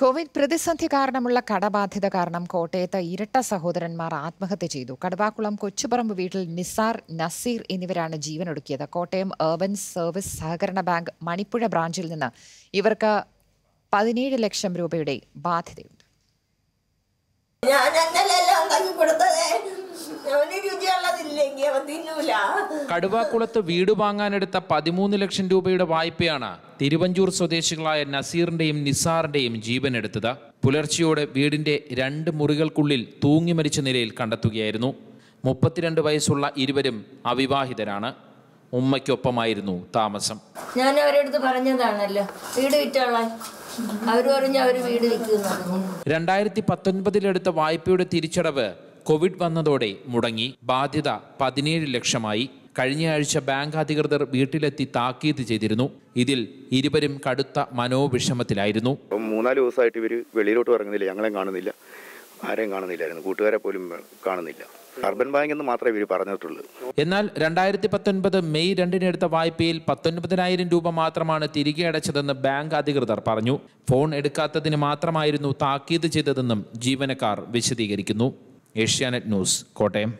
Covid പ്രതിസന്ധി കാരണമുള്ള കടബാധ്യത കാരണം കോട്ടയത്ത് ഇരട്ട സഹോദരന്മാർ ആത്മഹത്യ ചെയ്തു കടുവാക്കുളം കൊച്ചുപറമ്പ് വീട്ടിൽ നിസാർ നസീർ എന്നിവരാണ് ജീവനൊടുക്കിയത് കോട്ടയം ഏർബൻ സർവീസ് സഹകരണ ബാങ്ക് മണിപ്പുഴ ബ്രാഞ്ചിൽ നിന്ന് ഇവർക്ക് പതിനേഴ് ലക്ഷം രൂപയുടെ ബാധ്യതയുണ്ട് കടുവാക്കുളത്ത് വീട് വാങ്ങാനെടുത്ത പതിമൂന്ന് ലക്ഷം രൂപയുടെ വായ്പയാണ് തിരുവഞ്ചൂർ സ്വദേശികളായ നസീറിന്റെയും നിസാറിന്റെയും ജീവൻ എടുത്തത് പുലർച്ചയോടെ വീടിന്റെ രണ്ട് മുറികൾക്കുള്ളിൽ തൂങ്ങി മരിച്ച നിലയിൽ കണ്ടെത്തുകയായിരുന്നു മുപ്പത്തിരണ്ട് വയസ്സുള്ള ഇരുവരും അവിവാഹിതരാണ് ഉമ്മയ്ക്കൊപ്പമായിരുന്നു താമസം ഞാൻ അവരടുത്ത് പറഞ്ഞതാണല്ലോ വീട് വിറ്റോളാൻ അവർ പറഞ്ഞു അവർ വീട് വിൽക്കുന്നു രണ്ടായിരത്തി പത്തൊൻപതിലെടുത്ത വായ്പയുടെ തിരിച്ചടവ് കോവിഡ് വന്നതോടെ മുടങ്ങി ബാധ്യത പതിനേഴ് ലക്ഷമായി കഴിഞ്ഞയാഴ്ച ബാങ്ക് അധികൃതർ വീട്ടിലെത്തി താക്കീത് ചെയ്തിരുന്നു ഇതിൽ ഇരുവരും കടുത്ത മനോവിഷമത്തിലായിരുന്നു മൂന്നാല് ദിവസമായിട്ട് ഇവര് വെളിയിലോട്ട് ഇറങ്ങുന്നില്ല ഞങ്ങളെ കാണുന്നില്ല ആരെയും കാണുന്നില്ലായിരുന്നു കൂട്ടുകാരെ പോലും കാണുന്നില്ല അർബൻ ബാങ്ക് എന്ന് മാത്രമേ ഇവർ പറഞ്ഞിട്ടുള്ളൂ എന്നാൽ രണ്ടായിരത്തി പത്തൊൻപത് മെയ് രണ്ടിന് എടുത്ത വായ്പയിൽ പത്തൊൻപതിനായിരം രൂപ മാത്രമാണ് തിരികെ അടച്ചതെന്ന് ബാങ്ക് അധികൃതർ പറഞ്ഞു ഫോൺ എടുക്കാത്തതിന് മാത്രമായിരുന്നു താക്കീത് ചെയ്തതെന്നും ജീവനക്കാർ വിശദീകരിക്കുന്നു ഏഷ്യാനെറ്റ് ന്യൂസ് കോട്ടയം